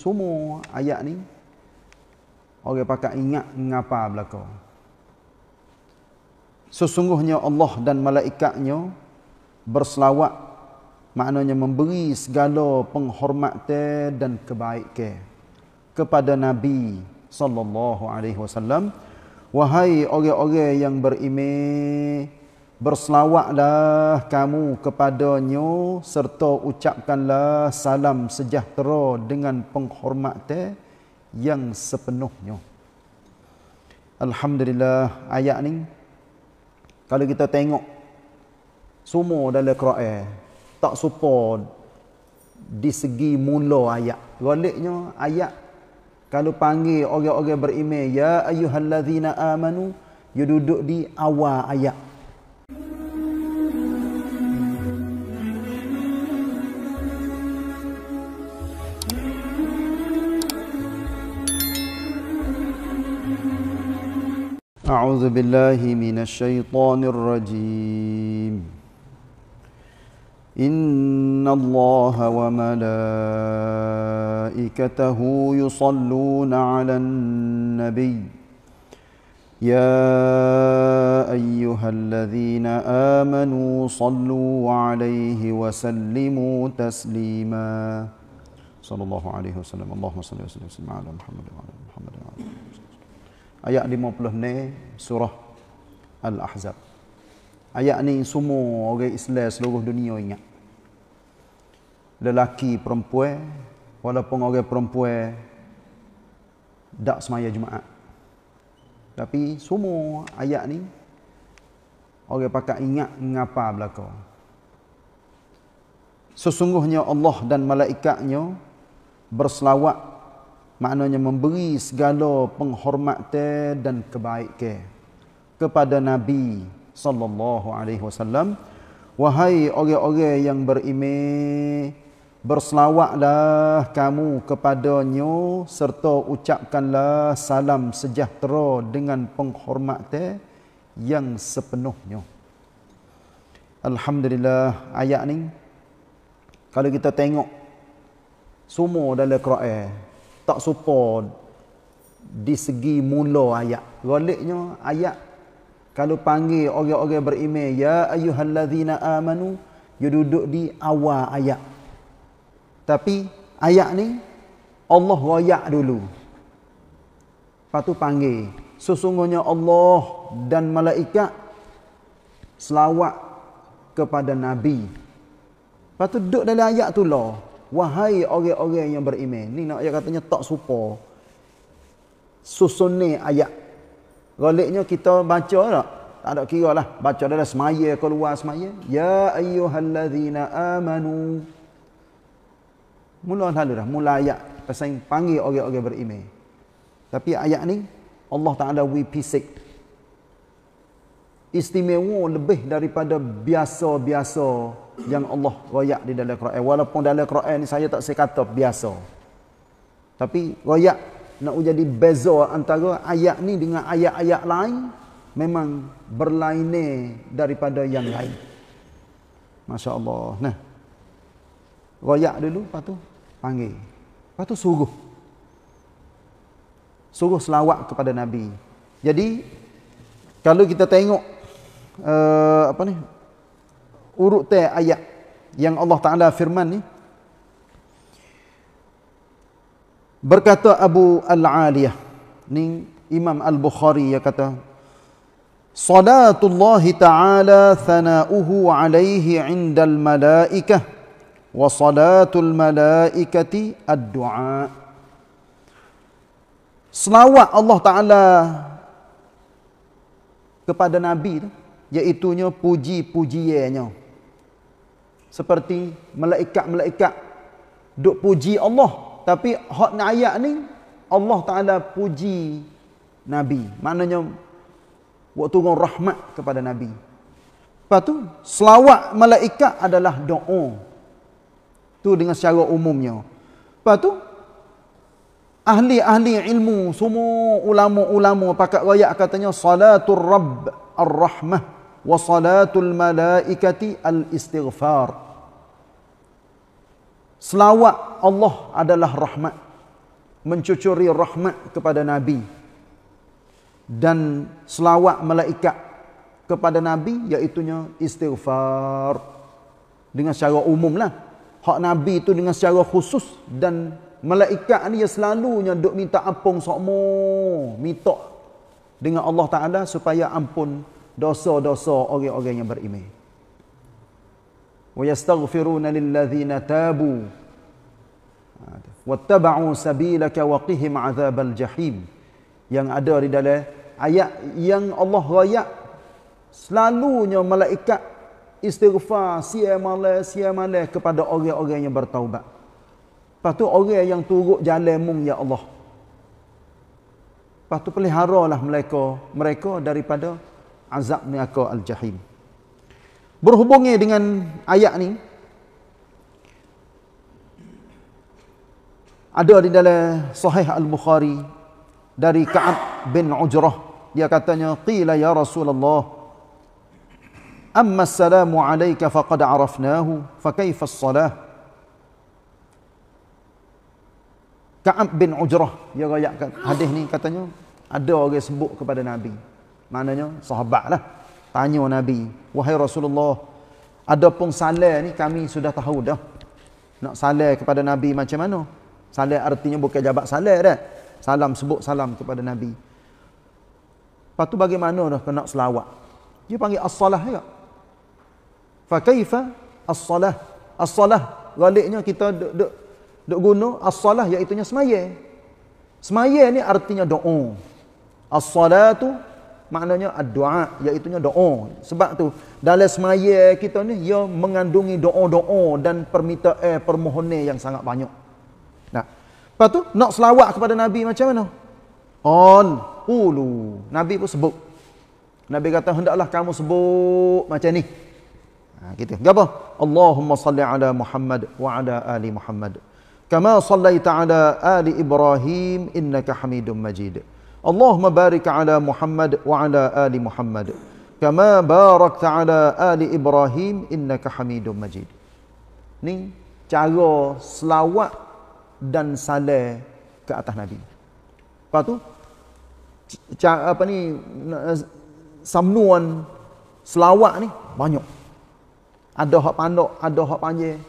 semua ayat ni orang pakai ingat ngapa belaka sesungguhnya Allah dan malaikatnya berselawat maknanya memberi segala penghormatan dan kebaikan kepada nabi sallallahu alaihi wasallam wahai orang-orang yang beriman Berselawatlah kamu kepadanya serta ucapkanlah salam sejahtera dengan penghormatnya yang sepenuhnya. Alhamdulillah ayat ni kalau kita tengok semua dalam Quran tak serupa di segi mula ayat. Goliknya ayat kalau panggil orang-orang beriman ya ayyuhallazina amanu, dia duduk di awal ayat. أعوذ بالله من الشيطان الرجيم إن الله وملائكته يصلون على النبي يا أيها الذين آمنوا صلوا عليه وسلموا تسليما صلى الله عليه وسلم اللهم صل وسلم على محمد وعلى محمد وعلى محمد, وعلى محمد ayat 50 surah Al-Ahzab. Ayat ni semua orang Islam seluruh dunia ingat. Lelaki perempuan, walaupun orang perempuan dak semaya Jumaat. Tapi semua ayat ni, orang pakai ingat mengapa belakang. Sesungguhnya Allah dan malaikatnya berselawat maknanya memberi segala penghormatan dan kebaikan kepada Nabi sallallahu alaihi wasallam wahai orang-orang yang beriman berselawatlah kamu kepadanya serta ucapkanlah salam sejahtera dengan penghormatan yang sepenuhnya Alhamdulillah ayat ni kalau kita tengok semua dalam Quran tak suka di segi mula ayat. Goliknya ayat kalau panggil orang-orang beriman ya ayyuhallazina amanu dia duduk di awal ayat. Tapi ayat ni Allah royak dulu. Lepas tu panggil sesungguhnya Allah dan malaikat selawat kepada nabi. Lepas tu duduk dalam ayat tu lah. Wahai orang-orang yang beriman. Ni nak ayat katanya tak serupa. Susunni ayat. Galaknya kita baca tak? Tak ada kira lah. Baca dalam semaya keluar semaya. Ya ayyuhalladzina amanu. Mula lalu dah. Mula ayat. Pasal panggil orang-orang beriman. Tapi ayat ni Allah Ta'ala wipisik. Istimewa lebih daripada biasa-biasa yang Allah royak di dalam Quran. Walaupun dalam Quran ni saya tak sekata biasa. Tapi royak nak jadi beza antara ayat ni dengan ayat-ayat lain memang berlainan daripada yang lain. Masya-Allah. Nah. Royak dulu lepas tu panggil. Lepas tu suruh. Suruh selawat kepada Nabi. Jadi kalau kita tengok uh, apa ni urut teh ayat yang Allah Ta'ala firman ni. Berkata Abu Al-Aliyah. Ni Imam Al-Bukhari yang kata. Salatullah Ta'ala thana'uhu alaihi indal malaikah. Wa salatul malaikati ad Selawat Allah Ta'ala kepada Nabi. Iaitunya puji-pujiannya seperti malaikat-malaikat duk puji Allah tapi hot ayat ni Allah Taala puji nabi maknanya waktu turun rahmat kepada nabi lepas tu selawat malaikat adalah doa tu dengan secara umumnya lepas tu ahli-ahli ilmu semua ulama-ulama pakat royak katanya salatul rabb ar-rahmah wa salatul malaikati al-istighfar. Selawat Allah adalah rahmat. Mencucuri rahmat kepada Nabi. Dan selawat malaikat kepada Nabi iaitunya istighfar. Dengan secara umumlah. Hak Nabi itu dengan secara khusus dan malaikat ni yang selalunya duk minta ampun sokmo, minta dengan Allah Taala supaya ampun dosa-dosa orang-orang yang beriman. Wa yastaghfiruna lilladhina tabu ha, wattaba'u sabilaka wa qihim adzabal jahim yang ada di dalam ayat yang Allah royak selalunya malaikat istighfar sia malai sia malai kepada orang-orang yang bertaubat. Lepas tu orang yang turut jalan mung ya Allah. Lepas tu peliharalah mereka mereka daripada azab neraka al-jahim. Berhubungnya dengan ayat ni ada di dalam sahih al-Bukhari dari Ka'ab bin Ujrah dia katanya qila ya Rasulullah amma assalamu alayka faqad arafnahu fa salah Ka'ab bin Ujrah dia rakyatkan hadis ni katanya ada orang sebut kepada Nabi maknanya sahabat lah. Tanya Nabi, wahai Rasulullah, ada pun salah ni kami sudah tahu dah. Nak salah kepada Nabi macam mana? Salah artinya bukan jabat salah dah. Salam, sebut salam kepada Nabi. Lepas tu bagaimana dah nak selawat? Dia panggil as-salah ya. Fakaifa as-salah. As-salah, galiknya kita duk, duk, duk guna as-salah iaitunya semaya. Semaya ni artinya doa. As-salatu maknanya ah, doa iaitu doa sebab tu dalam semaya kita ni ia mengandungi doa-doa dan permintaan eh, permohonan yang sangat banyak nah lepas tu nak selawat kepada nabi macam mana on ulu nabi pun sebut nabi kata hendaklah kamu sebut macam ni ha gitu apa Allahumma salli ala Muhammad wa ala ali Muhammad kama sallaita ala ali Ibrahim innaka Hamidum Majid Allahumma barik ala Muhammad wa ala ali Muhammad, kama باركت ala ali Ibrahim, innaka حميد majid. ni cara selawat dan salam ke atas nabi lepas tu apa ni samnuan selawat ni banyak ada hak pandok ada hak panjang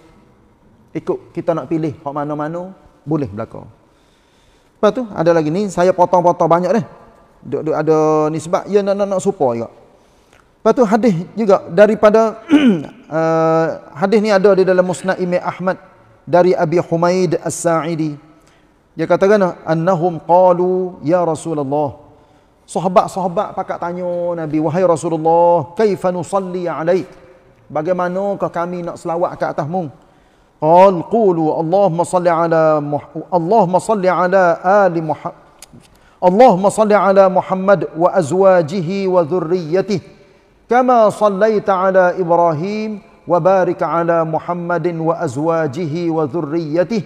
ikut kita nak pilih hak mana-mana boleh belakang apa tu? Ada lagi ni, saya potong-potong banyak dah. Duk, duk ada ni sebab ya nak nak, nak supa juga. Lepas tu hadis juga daripada uh, hadis ni ada di dalam Musnad Imam Ahmad dari Abi Humaid As-Sa'idi. Dia katakan annahum qalu ya Rasulullah. Sahabat-sahabat pakat tanya Nabi, "Wahai Rasulullah, kaifa nusalli alaik?" Bagaimana kami nak selawat ke atasmu? قال قولوا اللهم صل على مح... اللهم صل على آل محمد اللهم صل على محمد وأزواجه وذريته كما صليت على إبراهيم وبارك على محمد وأزواجه وذريته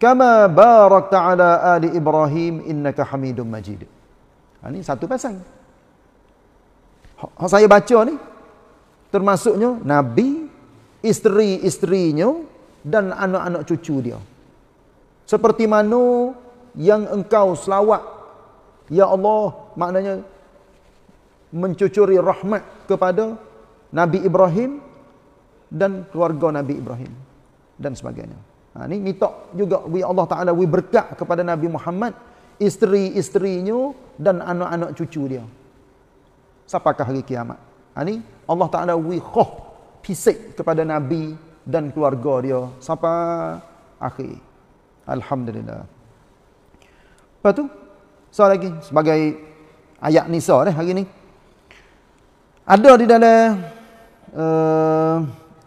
كما باركت على آل إبراهيم إنك حميد مجيد Ini satu pasang. Saya baca ni. Termasuknya Nabi, isteri-isterinya, dan anak-anak cucu dia. Seperti mana yang engkau selawat, Ya Allah, maknanya mencucuri rahmat kepada Nabi Ibrahim dan keluarga Nabi Ibrahim dan sebagainya. Ha, ini minta juga, Ya Allah Ta'ala, we berkat kepada Nabi Muhammad, isteri-isterinya dan anak-anak cucu dia. Sapakah hari kiamat? Ha, ini Allah Ta'ala, we khuh, pisik kepada Nabi dan keluarga dia sampai akhir. Alhamdulillah. Lepas tu, so lagi sebagai ayat Nisa dah hari ni. Ada di dalam uh,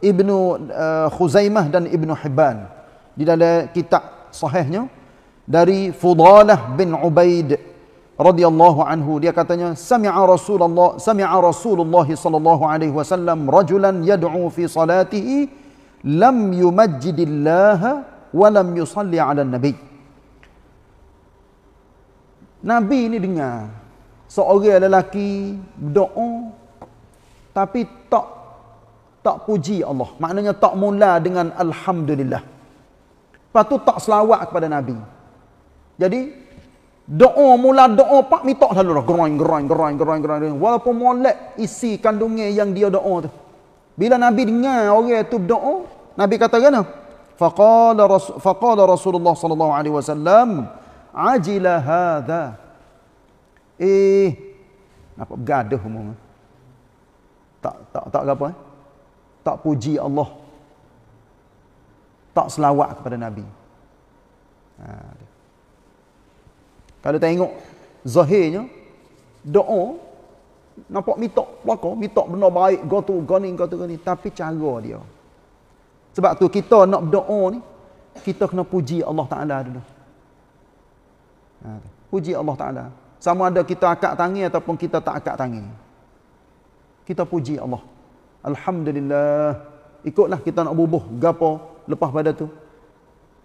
Ibnu uh, Khuzaimah dan Ibnu Hibban di dalam kitab sahihnya dari Fudalah bin Ubaid radhiyallahu anhu dia katanya sami'a Rasulullah sami'a Rasulullah sallallahu alaihi wasallam rajulan yad'u fi salatihi lam yumajjidillaha wa lam yusalli ala nabi Nabi ni dengar seorang lelaki berdoa tapi tak tak puji Allah. Maknanya tak mula dengan alhamdulillah. Lepas tu tak selawat kepada Nabi. Jadi doa mula doa pak mitok selalu groin groin groin groin groin walaupun molek isi kandungnya yang dia doa tu. Bila Nabi dengar orang tu berdoa, Nabi kata kena. Faqala rasul faqala Rasulullah sallallahu alaihi wasallam ajila hadha. Eh nampak bergaduh semua. Tak tak tak apa eh? Tak puji Allah. Tak selawat kepada Nabi. Ha. Kalau tengok zahirnya doa Nampak mitok belaka, mitok benda baik, go tu, go ni, go tu, go ni. Tapi cara dia. Sebab tu kita nak berdoa ni, kita kena puji Allah Ta'ala dulu. Ha, puji Allah Ta'ala. Sama ada kita akak tangi ataupun kita tak akak tangi. Kita puji Allah. Alhamdulillah. Ikutlah kita nak bubuh gapo lepas pada tu.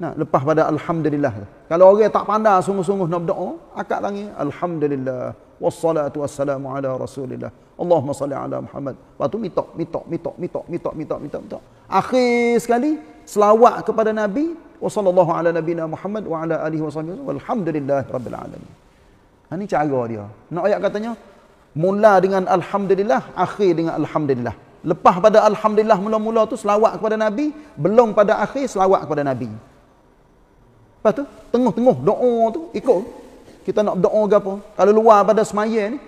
Nah, lepas pada alhamdulillah. Kalau orang tak pandai sungguh-sungguh nak berdoa, akak tangi alhamdulillah wassalatu wassalamu ala rasulillah Allahumma salli ala Muhammad lepas tu mitok mitok mitok mitok mitok mitok mitok mitok akhir sekali selawat kepada Nabi wa sallallahu ala nabina Muhammad wa ala alihi wa sahbihi walhamdulillah rabbil alamin ini ha, cara dia nak ayat katanya mula dengan alhamdulillah akhir dengan alhamdulillah lepas pada alhamdulillah mula-mula tu selawat kepada Nabi belum pada akhir selawat kepada Nabi lepas tu tengah-tengah doa tu ikut kita nak doa ke apa? Kalau luar pada semaya ni,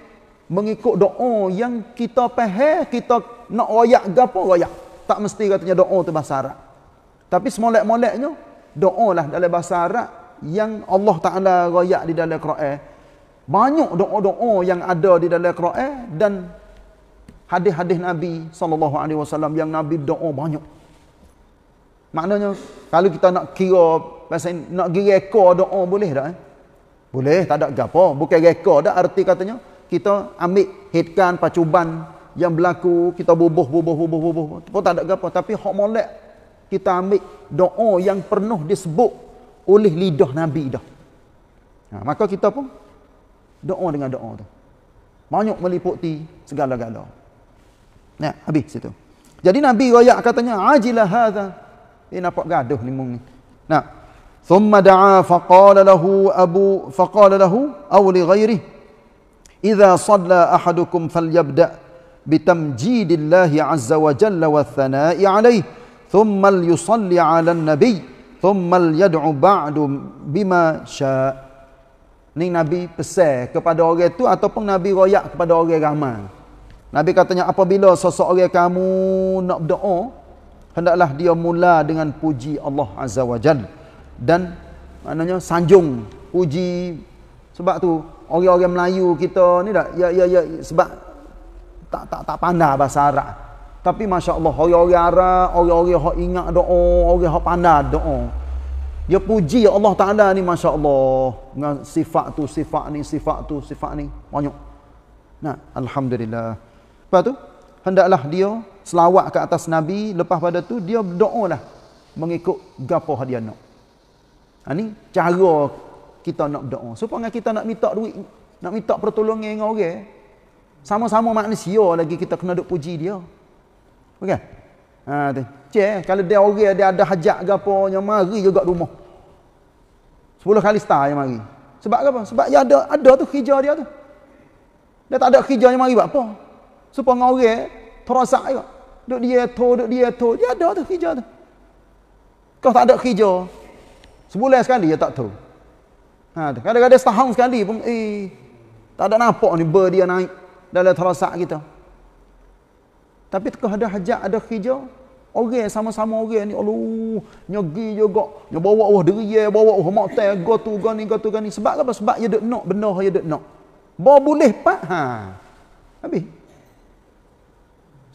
mengikut doa yang kita pahir, kita nak royak ke apa, royak. Tak mesti katanya doa tu bahasa Arab. Tapi semolek-moleknya, doa lah dalam bahasa Arab yang Allah Ta'ala royak di dalam Quran. Banyak doa-doa yang ada di dalam Quran dan hadis-hadis Nabi SAW yang Nabi doa banyak. Maknanya, kalau kita nak kira, pasal nak kira doa boleh tak? Eh? Boleh, tak ada gapo. Bukan rekod dah arti katanya. Kita ambil hitkan pacuban yang berlaku, kita bubuh, bubuh, bubuh, bubuh. Pun tak ada gapo. Tapi hak molek, kita ambil doa yang pernah disebut oleh lidah Nabi dah. Ha, maka kita pun doa dengan doa tu. Banyak meliputi segala-gala. Nah, habis situ. Jadi Nabi royak katanya, ajilah hadha. Eh, nampak gaduh ni mung ni. Nah, ثم دعا فقال له أبو فقال له أو لغيره إذا صلى أحدكم فليبدأ بتمجيد الله عز وجل والثناء عليه ثم ليصلي على النبي ثم ليدعو بعد بما شاء Ni Nabi pesan kepada orang tu ataupun Nabi royak kepada orang ramai. Nabi katanya apabila seseorang kamu nak berdoa hendaklah dia mula dengan puji Allah Azza wa Jalla dan maknanya sanjung uji sebab tu orang-orang Melayu kita ni dak ya ya ya sebab tak tak tak pandai bahasa Arab tapi masya-Allah orang-orang Arab orang-orang hok ingat doa orang hok pandai doa dia puji Allah Taala ni masya-Allah dengan sifat tu sifat ni sifat tu sifat ni banyak nah alhamdulillah lepas tu hendaklah dia selawat ke atas nabi lepas pada tu dia berdoalah mengikut gapo dia nak Ha, ni cara kita nak berdoa. Supaya kita nak minta duit, nak minta pertolongan dengan orang. Okay? Eh. Sama-sama manusia lagi kita kena duk puji dia. Okey? Ha, tu. Cik, eh, kalau dia orang okay, dia ada hajat ke apa, yang mari juga rumah. Sepuluh kali star yang mari. Sebab apa? Sebab dia ada ada tu kerja dia tu. Dia tak ada kerja yang mari buat apa? Supaya dengan orang eh, terasa juga. Duk dia tu, duk dia tu. Dia ada tu kerja tu. Kau tak ada kerja, Sebulan sekali dia tak tahu. Ha, kadang-kadang setahun sekali pun, eh, tak ada nampak ni ber dia naik dalam terasa kita. Tapi tak ada hajat, ada hijau. Orang sama-sama orang ni, aluh, nyogi juga. Nyo bawa wah deria, bawa wah maktai, gotu, gani, gotu, ni Sebab apa? Sebab dia duk nak, benda dia duk nak. Bawa boleh, pak, ha. Habis.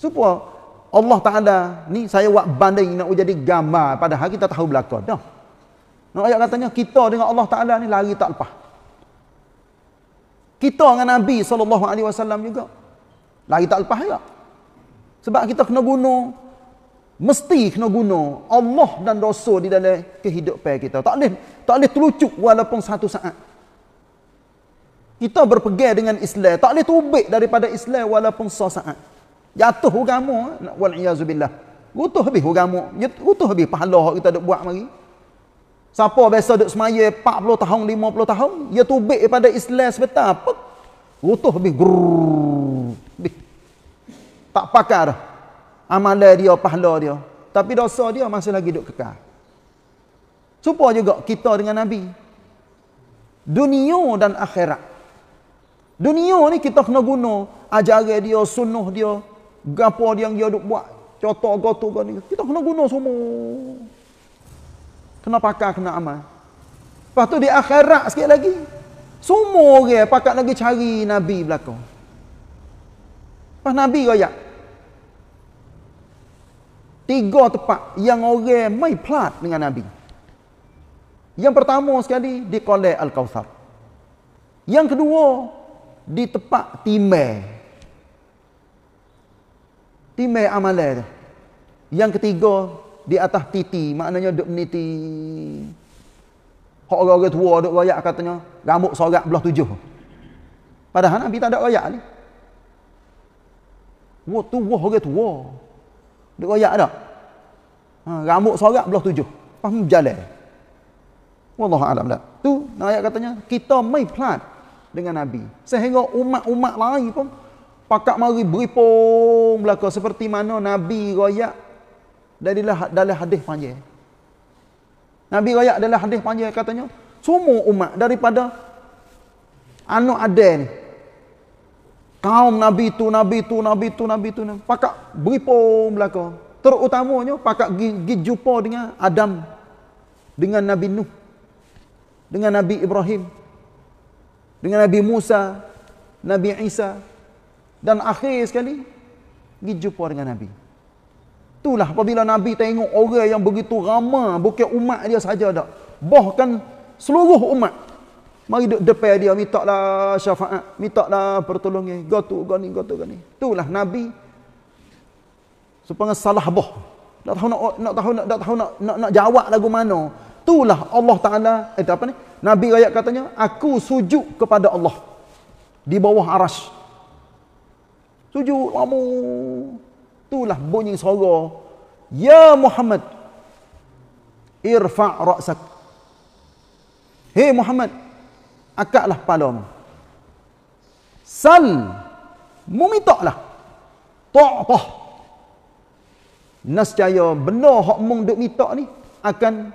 Supaya Allah Ta'ala, ni saya buat banding nak jadi gambar pada hari kita tahu belakang. Dah. No. Nur ayat katanya, kita dengan Allah Ta'ala ni lari tak lepas. Kita dengan Nabi SAW juga, lari tak lepas juga. Sebab kita kena guna, mesti kena guna Allah dan Rasul di dalam kehidupan kita. Tak boleh, tak boleh terucuk walaupun satu saat. Kita berpegang dengan Islam, tak boleh terubik daripada Islam walaupun satu saat. Jatuh ugamu, wal'iyazubillah. Rutuh habis ugamu, rutuh habis pahala kita duk buat mari. Siapa biasa duduk semaya 40 tahun, 50 tahun, dia tubik daripada Islam sebetulnya apa? Rutuh lebih. Tak pakar dah. Amalan dia, pahala dia. Tapi dosa dia masih lagi duduk kekal. Supa juga kita dengan Nabi. Dunia dan akhirat. Dunia ni kita kena guna. ajar dia, sunuh dia. Gapa dia yang dia duduk buat. Contoh, gotoh, gotoh. Kita kena guna semua kena pakar kena amal. Lepas tu di akhirat sikit lagi. Semua orang pakat lagi cari Nabi belakang. Lepas Nabi raya. Tiga tempat yang orang mai plat dengan Nabi. Yang pertama sekali di Kolej Al-Kawthar. Yang kedua di tempat Timah. Timah Amalai Yang ketiga di atas titi maknanya duk meniti hak orang-orang tua duk royak katanya rambut sorak belah tujuh padahal nabi tak ada royak ni wah tu wah orang tua duk royak dak ha rambut sorak belah tujuh paham jalan wallahu alam dak tu ayat katanya kita mai plat dengan nabi sehingga umat-umat lain pun pakak mari beripung belakang seperti mana nabi royak dalam dalam hadis panjang. Nabi royak dalam hadis panjang katanya, semua umat daripada anak Adam ni. Kaum Nabi tu, Nabi tu, Nabi tu, Nabi tu. Nabi. Pakak beripo belaka. Terutamanya pakak gi, gi jumpa dengan Adam. Dengan Nabi Nuh. Dengan Nabi Ibrahim. Dengan Nabi Musa. Nabi Isa. Dan akhir sekali, gi jumpa dengan Nabi. Itulah apabila Nabi tengok orang yang begitu ramah bukan umat dia saja dah, Bahkan seluruh umat mari duduk depan dia minta lah syafaat, minta lah pertolongan, gotu gani gotu gani. Itulah Nabi supaya salah boh. Tak tahu nak nak tahu nak tahu nak nak, nak jawab lagu mana. Itulah Allah Taala eh apa ni? Nabi ayat katanya aku sujud kepada Allah di bawah arasy. Sujud kamu itulah bunyi suara ya Muhammad irfa ra'sak hey Muhammad akaklah palom sal mumitaklah ta'tah nescaya benar hak mung duk mitak ni akan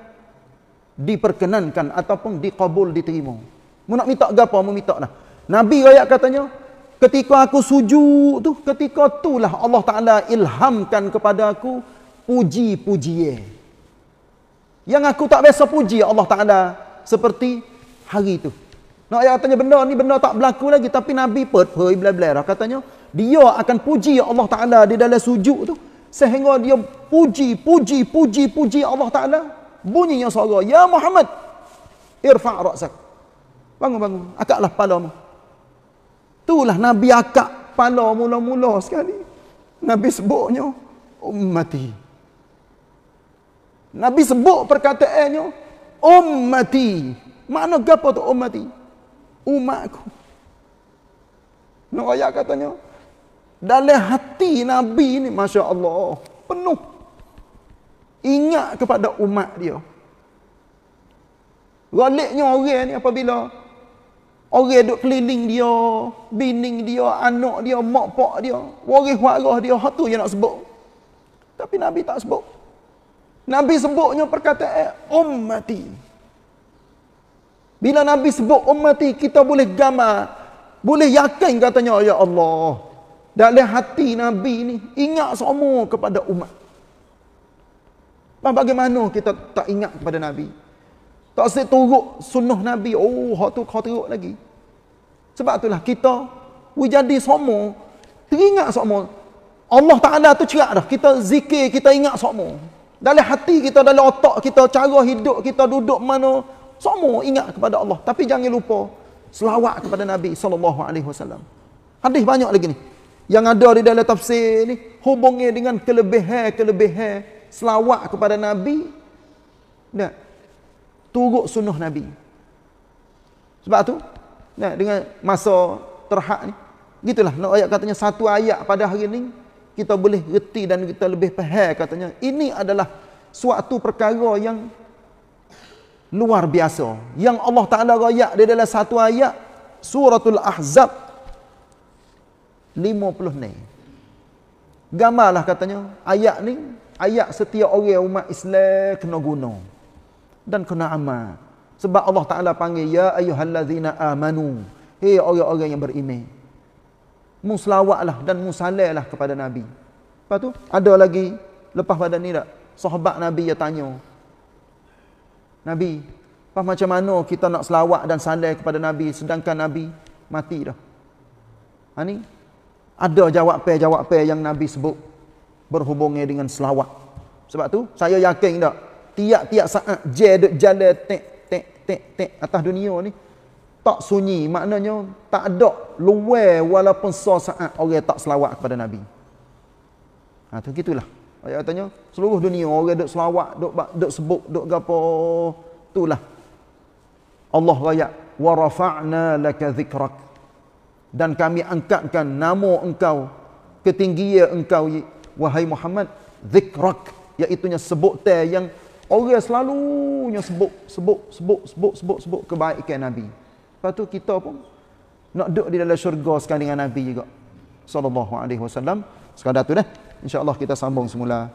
diperkenankan ataupun dikabul diterima mu nak minta gapo mu mitaklah nabi royak katanya Ketika aku sujud tu, ketika itulah Allah Ta'ala ilhamkan kepada aku puji-pujiye. Yang aku tak biasa puji Allah Ta'ala seperti hari tu. Nak ayat katanya benda ni benda tak berlaku lagi tapi Nabi pet pet bla bla lah katanya dia akan puji Allah Taala di dalam sujud tu sehingga dia puji puji puji puji Allah Taala bunyinya suara ya Muhammad irfa' ra'sak bangun bangun akaklah palamu Itulah Nabi akak pala mula-mula sekali. Nabi sebutnya, ummati. Nabi sebut perkataannya, ummati. Mana gapa tu ummati? Umatku. Nur ayat katanya, dalam hati Nabi ni, Masya Allah, penuh. Ingat kepada umat dia. Galiknya orang ni apabila Orang duduk keliling dia, bining dia, anak dia, mak pak dia, waris warah dia, hatu yang nak sebut. Tapi Nabi tak sebut. Nabi sebutnya perkataan ummati. Bila Nabi sebut ummati, kita boleh gamar, boleh yakin katanya, Ya Allah, dalam hati Nabi ni, ingat semua kepada umat. Bagaimana kita tak ingat kepada Nabi. Tak asyik turut sunnah Nabi. Oh, hak tu kau turut lagi. Sebab itulah kita, we jadi semua. Teringat semua. Allah tak ada tu cerak dah. Kita zikir, kita ingat semua. Dalam hati kita, dalam otak kita, cara hidup kita, duduk mana. Semua ingat kepada Allah. Tapi jangan lupa, selawat kepada Nabi SAW. Hadis banyak lagi ni. Yang ada di dalam tafsir ni, hubungnya dengan kelebihan-kelebihan selawat kepada Nabi. Tak? Nah turut sunnah Nabi. Sebab tu, dengan masa terhak ni, gitulah. Nak ayat katanya satu ayat pada hari ni, kita boleh reti dan kita lebih faham katanya. Ini adalah suatu perkara yang luar biasa. Yang Allah Ta'ala raya dia adalah satu ayat, suratul Ahzab, 50 ni. Gambarlah katanya, ayat ni, ayat setiap orang umat Islam kena guna dan kena amal. Sebab Allah Ta'ala panggil, Ya ayuhallazina amanu. Hei orang-orang yang beriman. Muslawaklah dan musalailah kepada Nabi. Lepas tu, ada lagi, lepas pada ni tak? Sahabat Nabi yang tanya. Nabi, apa macam mana kita nak selawat dan salai kepada Nabi sedangkan Nabi mati dah? Ha ni? Ada jawapan-jawapan yang Nabi sebut berhubungnya dengan selawat. Sebab tu, saya yakin tak? tiap-tiap saat jadat jalan tek tek tek tek atas dunia ni tak sunyi maknanya tak ada luar walaupun so saat orang tak selawat kepada nabi ha tu gitulah ayat katanya seluruh dunia orang duk selawat duk duk sebut duk gapo itulah Allah raya wa rafa'na laka dhikrak dan kami angkatkan nama engkau ketinggian engkau wahai Muhammad dhikrak iaitu sebutan yang orang selalunya sebut sebut sebut sebut sebut sebut kebaikan nabi lepas tu kita pun nak duduk di dalam syurga sekali dengan nabi juga sallallahu alaihi wasallam sekadar tu dah Allah kita sambung semula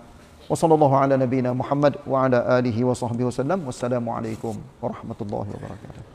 wasallallahu ala nabina muhammad wa ala alihi wasahbihi wasallam wassalamu warahmatullahi wabarakatuh